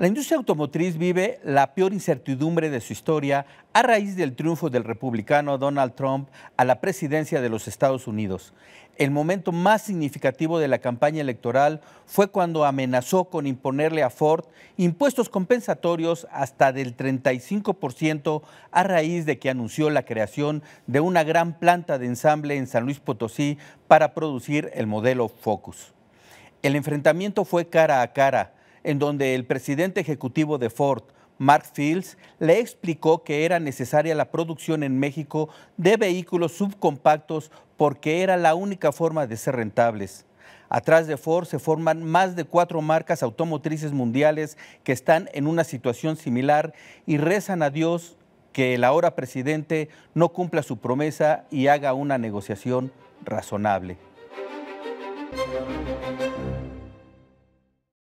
La industria automotriz vive la peor incertidumbre de su historia a raíz del triunfo del republicano Donald Trump a la presidencia de los Estados Unidos. El momento más significativo de la campaña electoral fue cuando amenazó con imponerle a Ford impuestos compensatorios hasta del 35% a raíz de que anunció la creación de una gran planta de ensamble en San Luis Potosí para producir el modelo Focus. El enfrentamiento fue cara a cara en donde el presidente ejecutivo de Ford, Mark Fields, le explicó que era necesaria la producción en México de vehículos subcompactos porque era la única forma de ser rentables. Atrás de Ford se forman más de cuatro marcas automotrices mundiales que están en una situación similar y rezan a Dios que el ahora presidente no cumpla su promesa y haga una negociación razonable.